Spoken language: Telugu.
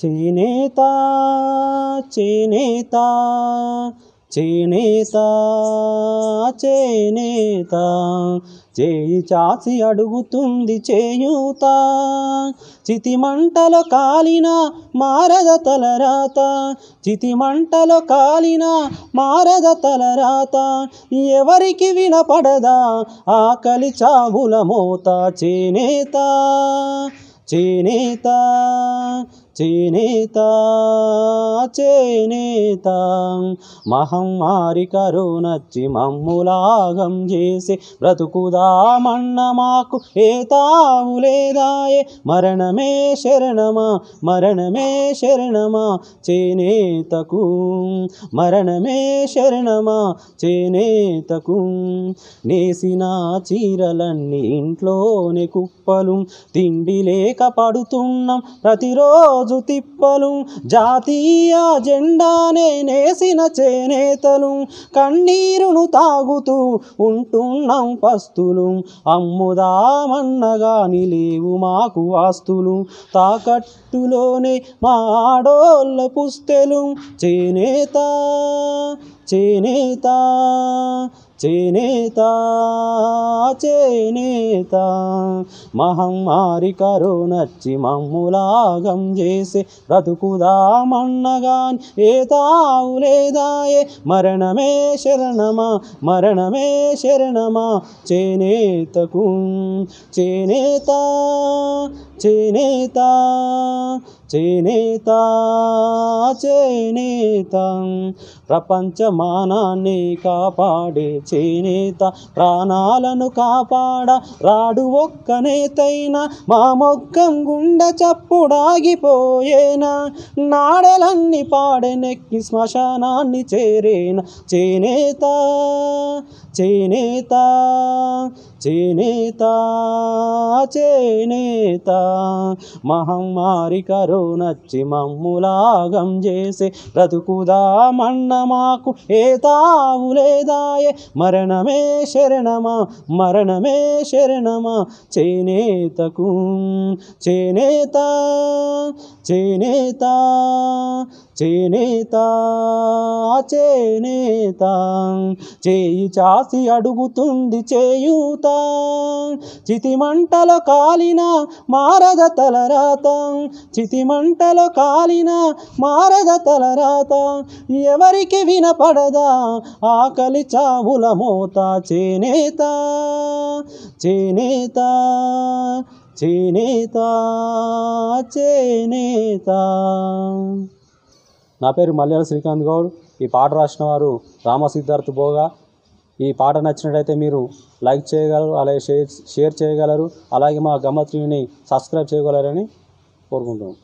చేనేత చేనేత చేనేత చేనేత చేయి చాచి అడుగుతుంది చేయూత చితిమంటలో కాలిన మారద తలరాత చితిమంటలో కాలిన మారద తలరాత ఎవరికి వినపడదా ఆకలి చావుల మోత చేనేత చేనేత చేనేత చేనేత మహమ్మారి కరుణచ్చి మమ్ములాగం చేసి బ్రతుకుదామన్న మాకు ఏ తావు లేదాయే మరణమే శరణమా మరణమే శరణమా చేనేతకు మరణమే శరణమా చేనేతకు నేసిన చీరలన్నీ ఇంట్లోనే కుప్పలు తిండి లేక పడుతున్నాం ప్రతిరోజు రాజు తిప్పలు జాతీయ జెండానే నేసిన చేనేతలు కన్నీరును తాగుతూ ఉంటున్నాం పస్తులు అమ్ముదామన్నగాని లేవు మాకు ఆస్తులు తాకట్టులోనే మా ఆడోళ్ళ పుస్తెలు చేనేత చేనేత చేనేత చేనేత మహమ్మారి కరోనచ్చి మమ్ములాగం చేసే బ్రతుకుదామన్నగాని ఏ తావు లేదాయే మరణమే శరణమా మరణమే శరణమా చేనేతకు చేనేత చేనేత చేనేత చేనేత ప్రపంచమానాన్ని కాపాడే చేనేత ప్రాణాలను కాపాడ రాడు ఒక్కనేతైనా మా మొక్కం గుండె చప్పుడాగిపోయేనా నాడలన్నీ పాడెనెక్కి శ్మశానాన్ని చేరేన చేనేత చేనేత చేనేత చేనేత మహమ్మారి కరోనచ్చి మమ్ములాగం చేసే బ్రతుకుదామన్న మాకు ఏ తావులేదాయే మరణమే శరణమా మరణమే శరణమా చేనేతకు చేనేత చేనేత చేనేత చేనేత చేయి చాసి అడుగుతుంది చేయూత చితిమంటల కాలిన మారద తలరాత చితిమంటల కాలిన మారద తలరాత ఎవరికి వినపడదా ఆకలి చావుల మోత చేనేత చేనేత చేనేత చేనేత నా పేరు మల్లెల శ్రీకాంత్ గౌడ్ ఈ పాట రాసిన వారు రామ సిద్ధార్థ్ బోగా ఈ పాట నచ్చినట్టయితే మీరు లైక్ చేయగలరు అలాగే షేర్ షేర్ చేయగలరు అలాగే మా గమ్మత్రీని సబ్స్క్రైబ్ చేయగలరని కోరుకుంటున్నాం